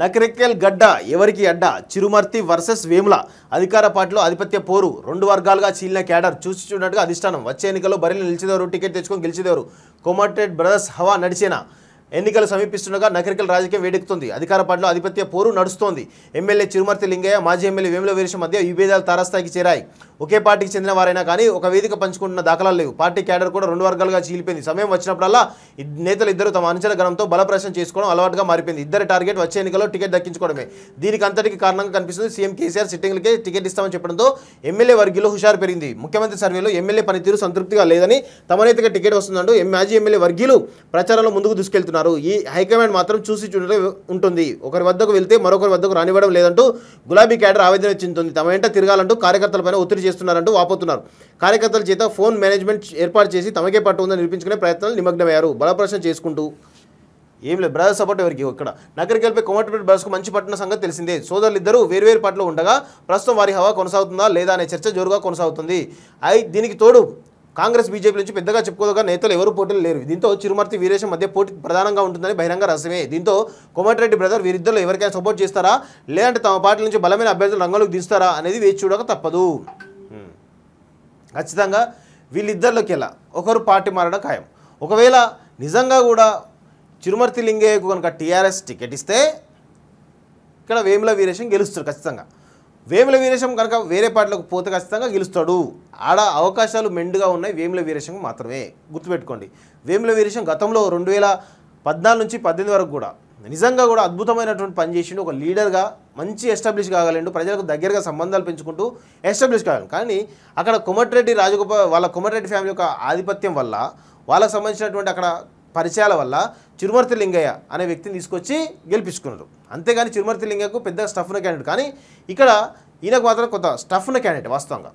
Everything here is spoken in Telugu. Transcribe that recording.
నకరెక్కెల్ గడ్డ ఎవరికి అడ్డ చిరుమర్తి వర్సెస్ వేముల అధికార పార్టీలో ఆధిపత్య పోరు రెండు వర్గాలుగా చీలిన క్యాడర్ చూసి చూడటట్టుగా అధిష్టానం వచ్చే ఎన్నికల్లో బరిని నిలిచేదేవారు టికెట్ తెచ్చుకొని గెలిచేదేవారు కోమటెడ్ బ్రదర్స్ హవా నడిచేనా ఎన్నికలు సమీపిస్తుండగా నకరికల రాజకీయం వేడెక్కుతుంది అధికార పార్టీలో ఆధిపత్య పోరు నడుస్తోంది ఎమ్మెల్యే చిరుమర్తి లింగయ్య మాజీ ఎమ్మెల్యే వేముల వీరేశం మధ్య విభేదాలు తారాస్థాయికి చేరాయి ఒకే పార్టీకి చెందిన వారైనా కానీ ఒక వేదిక పంచుకుంటున్న దాఖలాలు లేవు పార్టీ క్యాడర్ కూడా రెండు వర్గాలుగా చీలిపోయింది సమయం వచ్చినప్పుడల్లా నేతలు ఇద్దరు తమ అనుచర గణంతో బలప్రశ్న చేసుకోవడం అలవాటుగా మారిపోయింది ఇద్దరు టార్గెట్ వచ్చే ఎన్నికల్లో టికెట్ దక్కించుకోవడమే దీనికి అంతటికి కారణంగా కనిపిస్తుంది సీఎం కేసీఆర్ సిట్టింగ్లకే టికెట్ ఇస్తామని చెప్పడంతో ఎమ్మెల్యే వర్గీలో హుషారు పెరిగింది ముఖ్యమంత్రి సర్వేలో ఎమ్మెల్యే పనితీరు సంతృప్తిగా లేదని తమ నేతగా టికెట్ వస్తుందంటూ మాజీ ఎమ్మెల్యే వర్గీలు ప్రచారంలో ముందుకు దూసుకెళ్తున్నారు ఈ హైకమాండ్ మాత్రం చూసి చూడటం ఉంటుంది ఒకరి వద్దకు వెళ్తే మరొకరి వద్దకు రానివ్వడం లేదంటూ గులాబీ క్యాడర్ ఆవేదన చెందుతుంది తమ వెంట తిరగాలంటూ కార్యకర్తలపైన ఒత్తిడి చేస్తున్నారంటూ వాపోతున్నారు కార్యకర్తల చేత ఫోన్ మేనేజ్మెంట్ ఏర్పాటు చేసి తమకే పట్టు ఉందని నిరూపించుకునే ప్రయత్నాలు నిమగ్నమయ్యారు బలప్రశ్న చేసుకుంటూ ఏం లేదు బ్రదర్ సపోర్ట్ ఎవరికి ఇక్కడ నగరికి వెళ్ళిపోయి కోమటిపేట బ్రదర్స్కు మంచి పట్టిన సంగతి తెలిసిందే సోదరులు ఇద్దరు వేరువేరు పట్లు ఉండగా ప్రస్తుతం వారి హవా కొనసాగుతుందా లేదా అనే చర్చ జోరుగా కొనసాగుతుంది అయి దీనికి తోడు కాంగ్రెస్ బీజేపీ నుంచి పెద్దగా చెప్పుకోదగా నేతలు ఎవరు పోటీలు లేరు దీంతో చిరుమర్తి వీరేశం మధ్య పోటీ ప్రధానంగా ఉంటుందని బహిరంగ రహస్యమే దీంతో కోమటిరెడ్డి బ్రదర్ వీరిద్దరు ఎవరికైనా సపోర్ట్ చేస్తారా లేదంటే తమ పార్టీ నుంచి బలమైన అభ్యర్థులు రంగంలోకి దిస్తారా అనేది వేచి చూడక తప్పదు ఖచ్చితంగా వీళ్ళిద్దరిలోకి వెళ్ళా ఒకరు పార్టీ మారడం ఖాయం ఒకవేళ నిజంగా కూడా చిరుమర్తి లింగయ్యకు కనుక టీఆర్ఎస్ టికెట్ ఇస్తే ఇక్కడ వేముల వీరేశం గెలుస్తారు ఖచ్చితంగా వేముల వీరేశం కనుక వేరే పార్టీలకు పోతే ఖచ్చితంగా గెలుస్తాడు ఆడ అవకాశాలు మెండుగా ఉన్నాయి వేముల వీరేశం మాత్రమే గుర్తుపెట్టుకోండి వేముల వీరేశం గతంలో రెండు వేల పద్నాలుగు నుంచి పద్దెనిమిది వరకు కూడా నిజంగా కూడా అద్భుతమైనటువంటి పనిచేసిండు ఒక లీడర్గా మంచి ఎస్టాబ్లిష్ కాగలండు ప్రజలకు దగ్గరగా సంబంధాలు పెంచుకుంటూ ఎస్టాబ్లిష్ కాగలం కానీ అక్కడ కుమటిరెడ్డి రాజగోపాల్ వాళ్ళ కుమటిరెడ్డి ఫ్యామిలీ యొక్క ఆధిపత్యం వల్ల వాళ్ళకు సంబంధించినటువంటి అక్కడ పరిచయాల వల్ల చిరుమర్తి లింగయ్య అనే వ్యక్తిని తీసుకొచ్చి గెలిపించుకున్నారు అంతేగాని చిరుమర్తి లింగయ్యకు పెద్ద స్టఫ్న క్యాండిడేట్ కానీ ఇక్కడ ఈయనకు మాత్రం కొంత స్టఫ్న క్యాండిడేట్ వాస్తవంగా